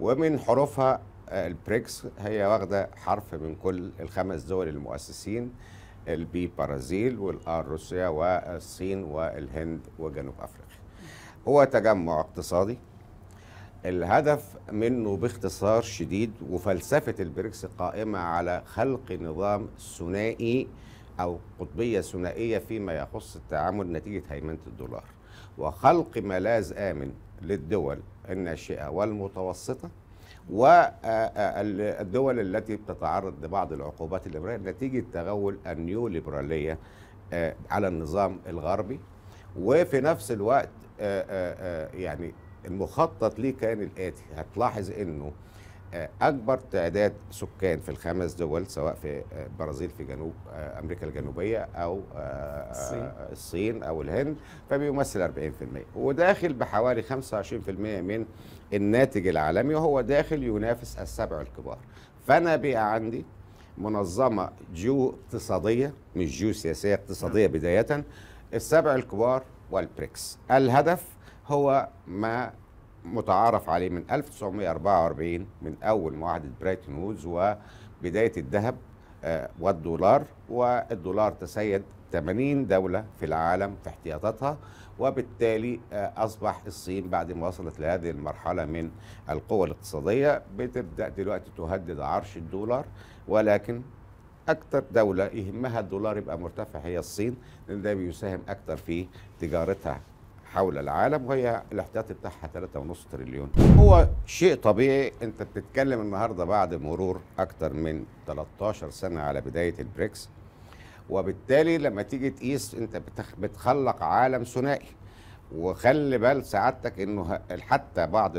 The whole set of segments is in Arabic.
ومن حروفها آه، البريكس هي واخدة حرف من كل الخمس دول المؤسسين البي برازيل والآر روسيا والصين والهند وجنوب أفريقيا هو تجمع اقتصادي الهدف منه باختصار شديد وفلسفة البريكس قائمة على خلق نظام ثنائي أو قطبية ثنائية فيما يخص التعامل نتيجة هيمنة الدولار وخلق ملاذ آمن للدول الناشئه والمتوسطه والدول التي بتتعرض لبعض العقوبات الليبراليه نتيجه تغول النيو ليبراليه آه، على النظام الغربي وفي نفس الوقت آه، آه، يعني المخطط ليه كان الاتي هتلاحظ انه اكبر تعداد سكان في الخمس دول سواء في البرازيل آه، في جنوب آه، امريكا الجنوبيه او آه، الصين, الصين او الهند فبيمثل 40% وداخل بحوالي 25% من الناتج العالمي وهو داخل ينافس السبع الكبار فانا بقى عندي منظمه جيو اقتصاديه مش جيو سياسيه اقتصاديه بدايه السبع الكبار والبريكس الهدف هو ما متعارف عليه من 1944 من أول معاهدة برايتن وودز وبداية الذهب آه، والدولار والدولار تسيد 80 دولة في العالم في احتياطاتها وبالتالي آه، أصبح الصين بعد ما وصلت لهذه المرحلة من القوة الاقتصادية بتبدأ دلوقتي تهدد عرش الدولار ولكن أكثر دولة يهمها الدولار يبقى مرتفع هي الصين لأن ده بيساهم أكثر في تجارتها حول العالم وهي الاحتياطي بتاعها 3.5 تريليون هو شيء طبيعي انت بتتكلم النهارده بعد مرور اكتر من 13 سنه على بدايه البريكس وبالتالي لما تيجي تقيس انت بتخلق عالم ثنائي وخلي بال سعادتك انه حتى بعض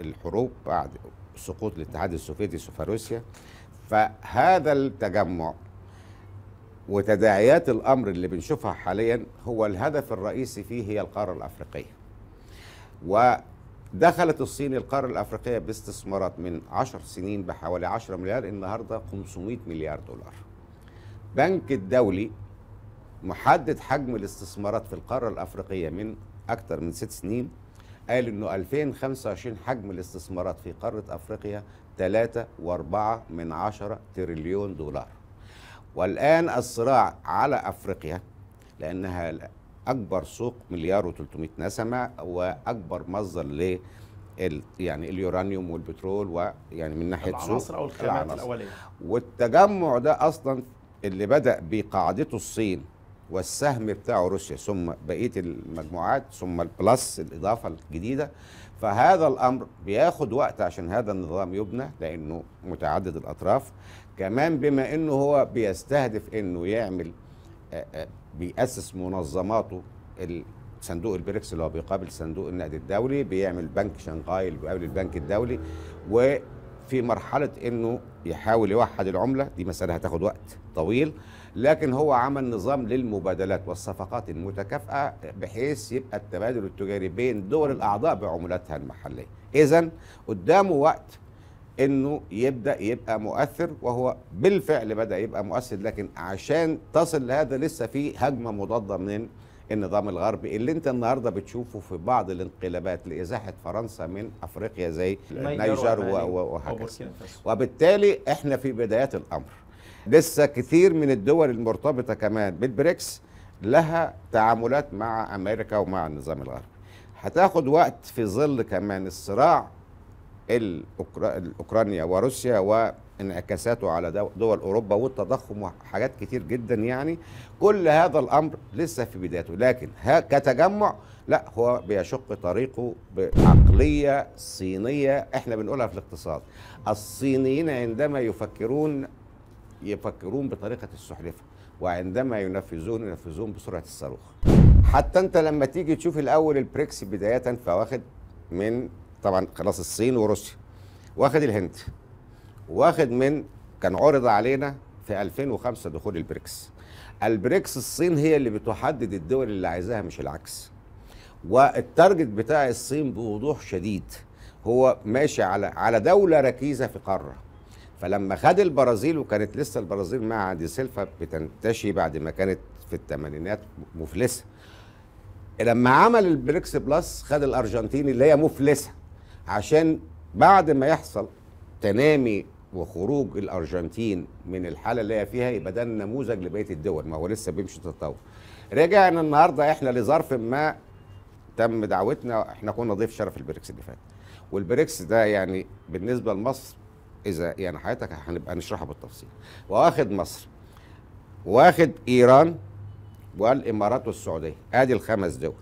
الحروب بعد سقوط الاتحاد السوفيتي سوفا روسيا فهذا التجمع وتداعيات الامر اللي بنشوفها حاليا هو الهدف الرئيسي فيه هي القاره الافريقيه. ودخلت الصين القاره الافريقيه باستثمارات من 10 سنين بحوالي 10 مليار النهارده 500 مليار دولار. بنك الدولي محدد حجم الاستثمارات في القاره الافريقيه من اكثر من ست سنين قال انه 2025 حجم الاستثمارات في قاره افريقيا 3.4 من 10 تريليون دولار. والآن الصراع على أفريقيا لأنها أكبر سوق مليار و300 نسمة وأكبر مصدر ل يعني اليورانيوم والبترول ويعني من ناحيه العناصر او الخامات الاوليه والتجمع ده اصلا اللي بدا بقاعدته الصين والسهم بتاعه روسيا ثم بقيه المجموعات ثم البلس الاضافه الجديده فهذا الامر بياخد وقت عشان هذا النظام يبنى لانه متعدد الاطراف كمان بما انه هو بيستهدف انه يعمل بيأسس منظماته صندوق البريكس اللي هو بيقابل صندوق النقد الدولي بيعمل بنك شنغهاي اللي بيقابل البنك الدولي وفي مرحله انه يحاول يوحد العمله دي مساله هتاخد وقت طويل لكن هو عمل نظام للمبادلات والصفقات المتكافئه بحيث يبقى التبادل التجاري بين دول الاعضاء بعملاتها المحليه اذا قدامه وقت انه يبدا يبقى مؤثر وهو بالفعل بدا يبقى مؤثر لكن عشان تصل لهذا لسه في هجمه مضاده من النظام الغربي اللي انت النهارده بتشوفه في بعض الانقلابات لازاحه فرنسا من افريقيا زي النيجر يعني، وهكذا وبالتالي احنا في بدايات الامر لسه كثير من الدول المرتبطه كمان بالبريكس لها تعاملات مع امريكا ومع النظام الغربي هتاخد وقت في ظل كمان الصراع الاوكرانيا وروسيا وانعكاساته على دول اوروبا والتضخم وحاجات كتير جدا يعني كل هذا الامر لسه في بدايته لكن كتجمع لا هو بيشق طريقه بعقليه صينيه احنا بنقولها في الاقتصاد الصينيين عندما يفكرون يفكرون بطريقه السحلفه وعندما ينفذون ينفذون بسرعه الصاروخ حتى انت لما تيجي تشوف الاول البريكس بدايه فواخد من طبعا خلاص الصين وروسيا واخد الهند واخد من كان عرض علينا في 2005 دخول البريكس البريكس الصين هي اللي بتحدد الدول اللي عايزاها مش العكس والتارجت بتاع الصين بوضوح شديد هو ماشي على على دوله ركيزه في قاره فلما خد البرازيل وكانت لسه البرازيل مع دي سيلفا بتنتشي بعد ما كانت في الثمانينات مفلسه لما عمل البريكس بلس خد الارجنتين اللي هي مفلسه عشان بعد ما يحصل تنامي وخروج الارجنتين من الحاله اللي هي فيها يبقى ده النموذج لبقيه الدول ما هو لسه بيمشي تتطور رجعنا النهارده احنا لظرف ما تم دعوتنا احنا كنا ضيف شرف البريكس اللي فات والبريكس ده يعني بالنسبه لمصر اذا يعني حياتك هنبقى نشرحها بالتفصيل واخد مصر واخد ايران والامارات والسعوديه ادي الخمس دول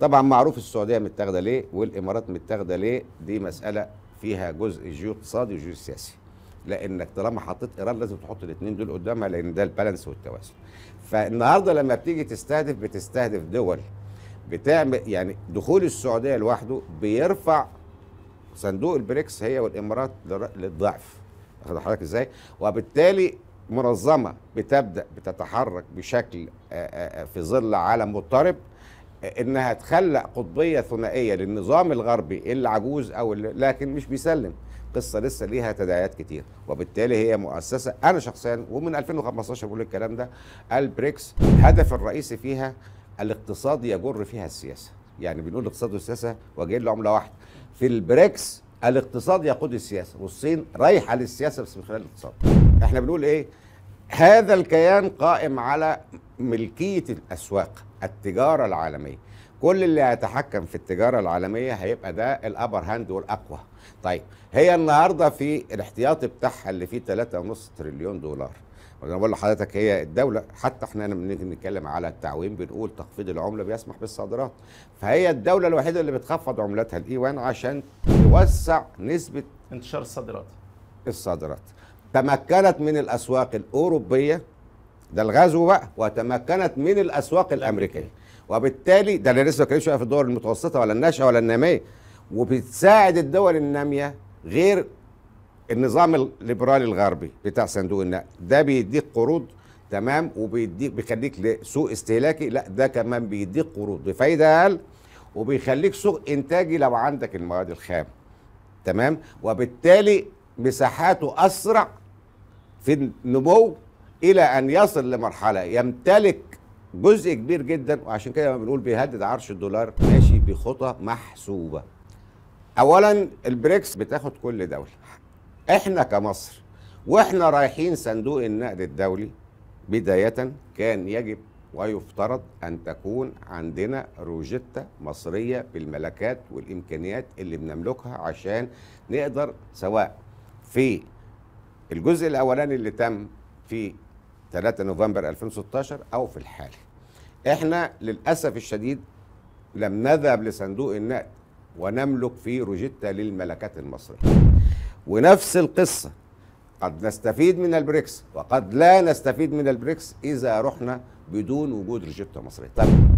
طبعا معروف السعوديه متاخده ليه والامارات متاخده ليه دي مساله فيها جزء جيواقتصادي وجيو سياسي لانك طالما حطيت ايران لازم تحط الاثنين دول قدامها لان ده البالانس والتوازن فالنهارده لما بتيجي تستهدف بتستهدف دول بتعمل يعني دخول السعوديه لوحده بيرفع صندوق البريكس هي والامارات للضعف واخد حضرتك ازاي وبالتالي منظمه بتبدا بتتحرك بشكل في ظل عالم مضطرب انها تخلق قطبيه ثنائيه للنظام الغربي العجوز او اللي لكن مش بيسلم قصه لسه ليها تداعيات كتير وبالتالي هي مؤسسه انا شخصيا ومن 2015 بقول الكلام ده البريكس الهدف الرئيسي فيها الاقتصاد يجر فيها السياسه يعني بنقول الاقتصاد والسياسه واجهين لعمله واحده في البريكس الاقتصاد يقود السياسه والصين رايحه للسياسه بس من خلال الاقتصاد احنا بنقول ايه هذا الكيان قائم على ملكية الأسواق التجارة العالمية كل اللي هيتحكم في التجارة العالمية هيبقى ده الأبر هاند والأقوى طيب هي النهاردة في الاحتياطي بتاعها اللي فيه 3.5 تريليون دولار وانا بقول لحضرتك هي الدوله حتى احنا لما نتكلم على التعويم بنقول تخفيض العمله بيسمح بالصادرات فهي الدوله الوحيده اللي بتخفض عملتها الايوان عشان توسع نسبه انتشار الصادرات الصادرات تمكنت من الأسواق الأوروبية ده الغزو بقى وتمكنت من الأسواق الأمريكية وبالتالي ده اللي لسه ما بتكلمش في الدول المتوسطة ولا الناشئة ولا النامية وبتساعد الدول النامية غير النظام الليبرالي الغربي بتاع صندوق النقد ده بيديك قروض تمام وبيديك بيخليك لسوق استهلاكي لا ده كمان بيديك قروض بفايده اقل وبيخليك سوق انتاجي لو عندك المواد الخام تمام وبالتالي مساحاته اسرع في النمو الى ان يصل لمرحله يمتلك جزء كبير جدا وعشان كده بنقول بيهدد عرش الدولار ماشي بخطى محسوبه اولا البريكس بتاخد كل دوله احنا كمصر واحنا رايحين صندوق النقد الدولي بدايه كان يجب ويفترض ان تكون عندنا روجيتا مصريه بالملكات والامكانيات اللي بنملكها عشان نقدر سواء في الجزء الاولاني اللي تم في 3 نوفمبر 2016 او في الحالي احنا للاسف الشديد لم نذهب لصندوق النقد ونملك في روجيتا للملكات المصريه ونفس القصه قد نستفيد من البريكس وقد لا نستفيد من البريكس اذا رحنا بدون وجود روجيتا مصريه طيب